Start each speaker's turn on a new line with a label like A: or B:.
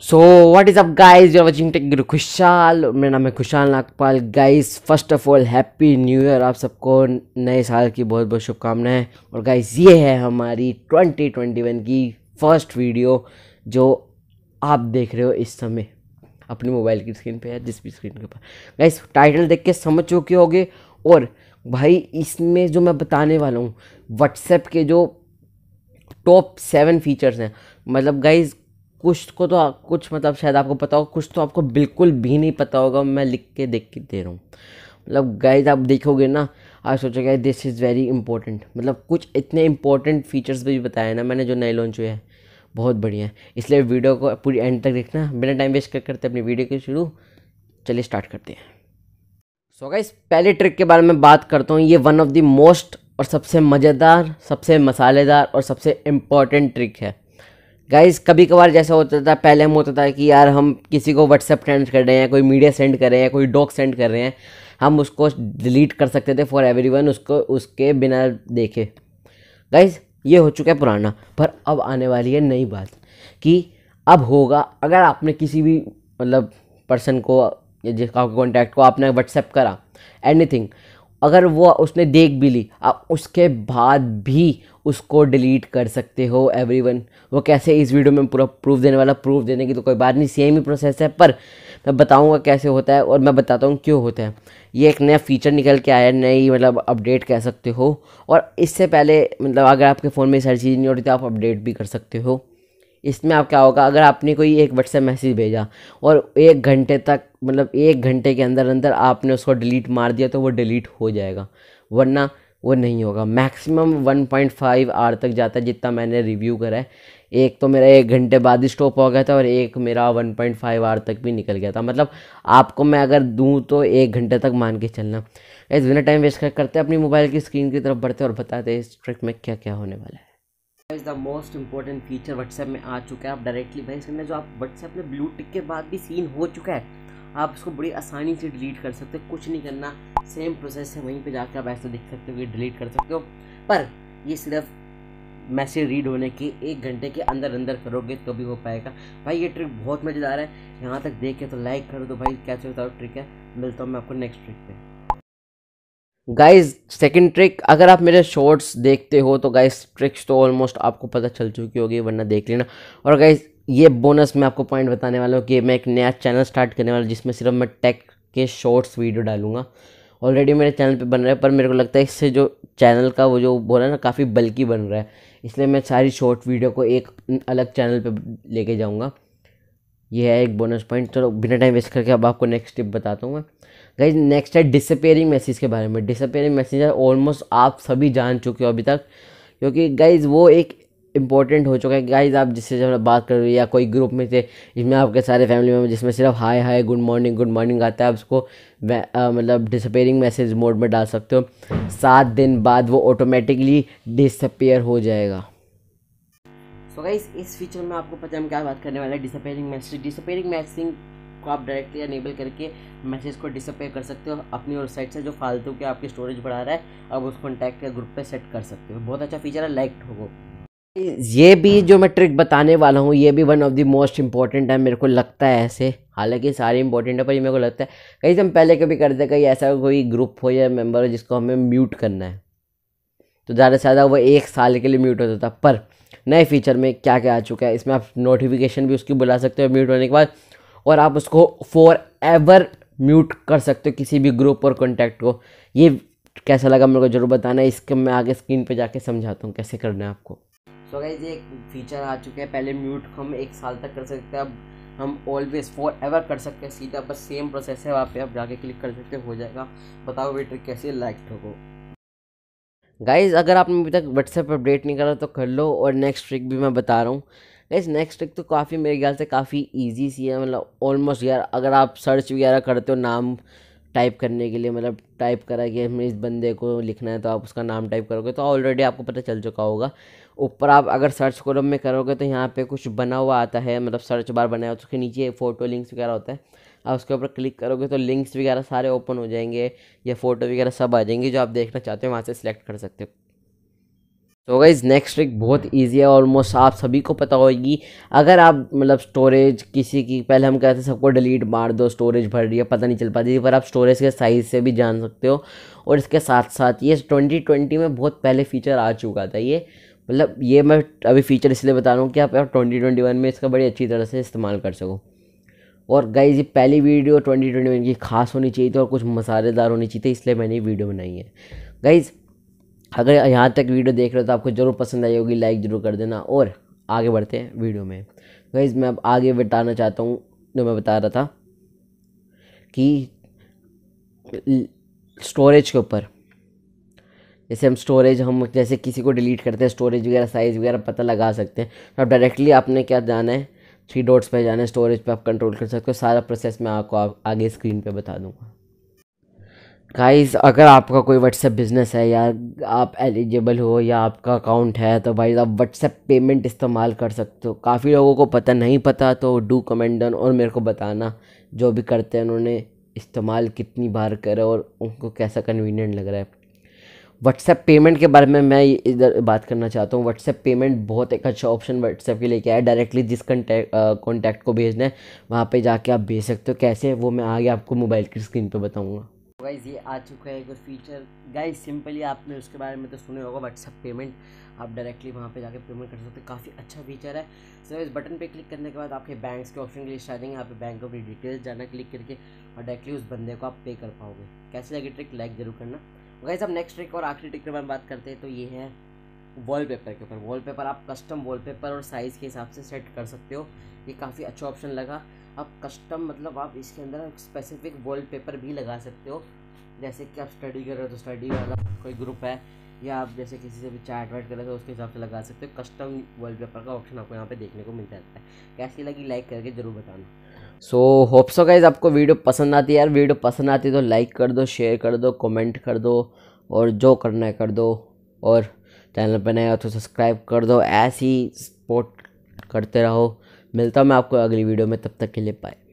A: so what is up guys you are tech guru Khushhal मेरा नाम है Khushhal Nagpal guys first of all happy new year आप सबको नए साल की बहुत बहुत शुभकामनाएं और गाइज ये है हमारी 2021 की फर्स्ट वीडियो जो आप देख रहे हो इस समय अपने मोबाइल की स्क्रीन पे या जिस भी स्क्रीन के ऊपर गाइज टाइटल देख के समझ चुके होगे और भाई इसमें जो मैं बताने वाला हूँ व्हाट्सएप के जो टॉप सेवन फीचर्स हैं मतलब गाइज कुछ को तो कुछ मतलब शायद आपको पता होगा कुछ तो आपको बिल्कुल भी नहीं पता होगा मैं लिख के देख के दे रहा हूँ मतलब गाइज आप देखोगे ना आप सोचोगे दिस इज़ वेरी इंपॉर्टेंट मतलब कुछ इतने इंपॉर्टेंट फीचर्स भी बताए ना मैंने जो नए लॉन्च हुए हैं बहुत बढ़िया है इसलिए वीडियो को पूरी एंड तक देखना बिना टाइम वेस्ट कर करते अपनी वीडियो के शुरू चलिए स्टार्ट करते हैं सो so गाइस पहले ट्रिक के बारे में बात करता हूँ ये वन ऑफ द मोस्ट और सबसे मज़ेदार सबसे मसालेदार और सबसे इम्पॉर्टेंट ट्रिक है गाइज कभी कभार जैसा होता था पहले हम होता था कि यार हम किसी को व्हाट्सएप सेंड कर रहे हैं कोई मीडिया सेंड कर रहे हैं कोई डॉक सेंड कर रहे हैं हम उसको डिलीट कर सकते थे फॉर एवरी उसको उसके बिना देखे गाइज ये हो चुका है पुराना पर अब आने वाली है नई बात कि अब होगा अगर आपने किसी भी मतलब पर्सन को जिसका कॉन्टैक्ट को आपने व्हाट्सएप करा एनीथिंग अगर वो उसने देख भी ली आप उसके बाद भी उसको डिलीट कर सकते हो एवरीवन वो कैसे इस वीडियो में पूरा प्रूफ देने वाला प्रूफ देने की तो कोई बात नहीं सेम ही प्रोसेस है पर मैं बताऊंगा कैसे होता है और मैं बताता हूँ क्यों होता है ये एक नया फीचर निकल के आया है नई मतलब अपडेट कह सकते हो और इससे पहले मतलब अगर आपके फ़ोन में सारी चीज़ नहीं होती तो आप अपडेट भी कर सकते हो इसमें आप क्या होगा अगर आपने कोई एक व्हाट्सएप मैसेज भेजा और एक घंटे तक मतलब एक घंटे के अंदर अंदर आपने उसको डिलीट मार दिया तो वो डिलीट हो जाएगा वरना वो नहीं होगा मैक्सिमम 1.5 आर तक जाता है जितना मैंने रिव्यू करा है एक तो मेरा एक घंटे बाद ही स्टॉप हो गया था और एक मेरा 1.5 आर तक भी निकल गया था मतलब आपको मैं अगर दूँ तो एक घंटे तक मान के चलना इस बिना टाइम वेस्ट करते अपनी मोबाइल की स्क्रीन की तरफ बढ़ते और बताते इस ट्रिक में क्या क्या होने वाला है is the most important feature WhatsApp में आ चुका है आप डायरेक्टली भाई इसके जो आप व्हाट्सएप में ब्लू टिक के बाद भी सीन हो चुका है आप इसको बड़ी आसानी से डिलीट कर सकते हो कुछ नहीं करना सेम प्रोसेस है वहीं पे जाकर आप ऐसे देख सकते हो कि डिलीट कर सकते हो पर ये सिर्फ मैसेज रीड होने के एक घंटे के अंदर अंदर करोगे तो भी हो पाएगा भाई ये ट्रिक बहुत मज़ेदार है यहाँ तक देख के तो लाइक कर दो भाई कैसे बताओ ट्रिक है मिलता हूँ मैं आपको नेक्स्ट ट्रिक पर गाइज सेकेंड ट्रिक अगर आप मेरे शॉर्ट्स देखते हो तो गाइज ट्रिक्स तो ऑलमोस्ट आपको पता चल चुकी होगी वरना देख लेना और गाइज ये बोनस मैं आपको पॉइंट बताने वाला हूँ कि मैं एक नया चैनल स्टार्ट करने वाला जिसमें सिर्फ मैं टेक के शॉर्ट्स वीडियो डालूंगा ऑलरेडी मेरे चैनल पे बन रहा है पर मेरे को लगता है इससे जो चैनल का वो जो बोला ना काफ़ी बल्कि बन रहा है इसलिए मैं सारी शॉर्ट वीडियो को एक अलग चैनल पर लेके जाऊँगा ये है एक बोनस पॉइंट चलो बिना टाइम वेस्ट करके अब आपको नेक्स्ट टिप बताता हूँ मैं गाइज नेक्स्ट है डिसअपेयरिंग मैसेज के बारे में डिसअपेयरिंग मैसेज ऑलमोस्ट आप सभी जान चुके हो अभी तक क्योंकि गाइज वो एक इंपॉर्टेंट हो चुका है गाइज आप जिससे जब बात कर रहे हो या कोई ग्रुप में थे जिसमें आपके सारे फैमिली मेम्बर जिसमें सिर्फ hi hi good morning good morning आता है आप उसको मतलब डिसअपेयरिंग मैसेज मोड में डाल सकते हो सात दिन बाद वो ऑटोमेटिकली डिसअपेयर हो जाएगा सो so गाइस इस फीचर में आपको पता है हम क्या बात करने वाला है डिसअपेयरिंग मैसेज डिसअपेयरिंग मैसेजिंग को आप डायरेक्टली अनेबल करके मैसेज को डिसअपेयर कर सकते हो अपनी वेबसाइट से जो फालतू के आपकी स्टोरेज बढ़ा रहा है अब उस कॉन्टैक्ट के ग्रुप पे सेट कर सकते हो बहुत अच्छा फीचर है लाइक ठोको ये भी जो मैं ट्रिक बताने वाला हूँ ये भी one of the most important है मेरे को लगता है ऐसे हालांकि सारे इंपॉर्टेंट है पर ये मेरे को लगता है कहीं से हम पहले कभी करते कहीं ऐसा कोई ग्रुप हो या मेंबर हो जिसको हमें म्यूट करना है तो ज़्यादा से ज़्यादा वो एक साल के लिए म्यूट होता था पर नए फीचर में क्या क्या आ चुका है इसमें आप नोटिफिकेशन भी उसकी बुला सकते हो म्यूट होने के बाद और आप उसको फॉर एवर म्यूट कर सकते हो किसी भी ग्रुप और कॉन्टैक्ट को ये कैसा लगा मेरे को जरूर बताना इसके मैं आगे स्क्रीन पे जाके समझाता हूँ कैसे करना है आपको सो so ये एक फीचर आ चुका है पहले म्यूट हम एक साल तक कर सकते हैं अब हम ऑलवेज फॉर एवर कर सकते हैं सीधा बस सेम प्रोसेस है वहाँ पे आप जाके क्लिक कर सकते हो जाएगा बताओ वे ट्रिक कैसे लाइक ठोको गाइज़ अगर आपने अभी तक व्हाट्सएप अपडेट नहीं करा तो कर लो और नेक्स्ट ट्रिक भी मैं बता रहा हूँ गाइज नेक्स्ट ट्रिक तो काफ़ी मेरे ख्याल से काफ़ी ईजी सी है मतलब ऑलमोस्ट यार अगर आप सर्च वगैरह करते हो नाम टाइप करने के लिए मतलब टाइप करा कि हमें इस बंदे को लिखना है तो आप उसका नाम टाइप करोगे तो ऑलरेडी आपको पता चल चुका होगा ऊपर आप अगर सर्च कॉलम में करोगे तो यहाँ पे कुछ बना हुआ आता है मतलब सर्च बार बनाया उसके नीचे फ़ोटो लिंक्स वगैरह होता है आप उसके ऊपर क्लिक करोगे तो लिंक्स वगैरह सारे ओपन हो जाएंगे या फ़ोटो वगैरह सब आ जाएंगे जो आप देखना चाहते हो वहाँ से सिलेक्ट कर सकते हो तो गाइज नेक्स्ट ट्रिक बहुत इजी है ऑलमोस्ट आप सभी को पता होगी अगर आप मतलब स्टोरेज किसी की पहले हम कहते हैं सबको डिलीट मार दो स्टोरेज भर रही है पता नहीं चल पाती पर आप स्टोरेज के साइज़ से भी जान सकते हो और इसके साथ साथ ये 2020 में बहुत पहले फीचर आ चुका था ये मतलब ये मैं अभी फ़ीचर इसलिए बता रहा हूँ कि आप ट्वेंटी ट्वेंटी वन में इसका बड़ी अच्छी तरह से इस्तेमाल कर सको और गाइज ये पहली वीडियो 2021 की खास होनी चाहिए थी और कुछ मसालेदार होनी चाहिए थी इसलिए मैंने ये वीडियो बनाई है गाइज अगर यहाँ तक वीडियो देख रहे हो तो आपको ज़रूर पसंद आई होगी लाइक ज़रूर कर देना और आगे बढ़ते हैं वीडियो में गाइज मैं अब आगे बताना चाहता हूँ जो मैं बता रहा था कि स्टोरेज के ऊपर जैसे हम स्टोरेज हम जैसे किसी को डिलीट करते हैं स्टोरेज वगैरह साइज़ वगैरह पता लगा सकते हैं तो डायरेक्टली आपने क्या जाना है थ्री डॉट्स पे जाना स्टोरेज पे आप कंट्रोल कर सकते हो सारा प्रोसेस मैं आपको आप आगे स्क्रीन पे बता दूंगा गाइस अगर आपका कोई व्हाट्सएप बिज़नेस है या आप एलिजिबल हो या आपका अकाउंट है तो भाई आप व्हाट्सएप पेमेंट इस्तेमाल कर सकते हो काफ़ी लोगों को पता नहीं पता तो डू कमेंट डन और मेरे को बताना जो भी करते हैं उन्होंने इस्तेमाल कितनी बार करे और उनको कैसा कन्वीनियंट लग रहा है व्हाट्सएप पेमेंट के बारे में मैं इधर बात करना चाहता हूँ व्हाट्सएप पेमेंट बहुत एक अच्छा ऑप्शन व्हाट्सएप के लेके आया डायरेक्टली जिस कॉन्टैक्ट कॉन्टैक्ट को भेजना है वहाँ पे जाके आप भेज सकते हो कैसे वो मैं आगे आपको मोबाइल की स्क्रीन पे बताऊँगा गाइज तो ये आ चुका है एक फीचर गाइज सिंपली आपने उसके बारे में तो सुने होगा व्हाट्सअप पेमेंट आप डायरेक्टली वहाँ पे जाके पेमेंट कर सकते हो काफ़ी अच्छा फीचर है सर इस बटन पे क्लिक करने के बाद आपके बैंक के ऑप्शन के लिए स्टार्टिंग यहाँ पे बैंक अपनी डिटेल्स जाना क्लिक करके और डायरेक्टली उस बंदे को आप पे कर पाओगे कैसे लगे ट्रिक लाइक ज़रूर करना वैसे अब नेक्स्ट ट्रिक और आखिरी ट्रिक के बारे में बात करते हैं तो ये है वॉलपेपर के ऊपर वॉलपेपर आप कस्टम वॉलपेपर और साइज़ के हिसाब से सेट कर सकते हो ये काफ़ी अच्छा ऑप्शन लगा आप कस्टम मतलब आप इसके अंदर स्पेसिफिक वॉलपेपर भी लगा सकते हो जैसे कि आप स्टडी कर रहे हो तो स्टडी वाला कोई ग्रुप है या आप जैसे किसी से भी चैट वैट कर रहे हो तो उसके हिसाब से लगा सकते हो कस्टम वॉलपेपर का ऑप्शन आपको यहाँ पे देखने को मिल जाता है कैसी लगी लाइक करके ज़रूर बताना सो होप सो गाइज आपको वीडियो पसंद आती है यार वीडियो पसंद आती है तो लाइक कर दो शेयर कर दो कमेंट कर दो और जो करना है कर दो और चैनल पर नया हो तो सब्सक्राइब कर दो ऐसी सपोर्ट करते रहो मिलता हूँ मैं आपको अगली वीडियो में तब तक के लिए बाय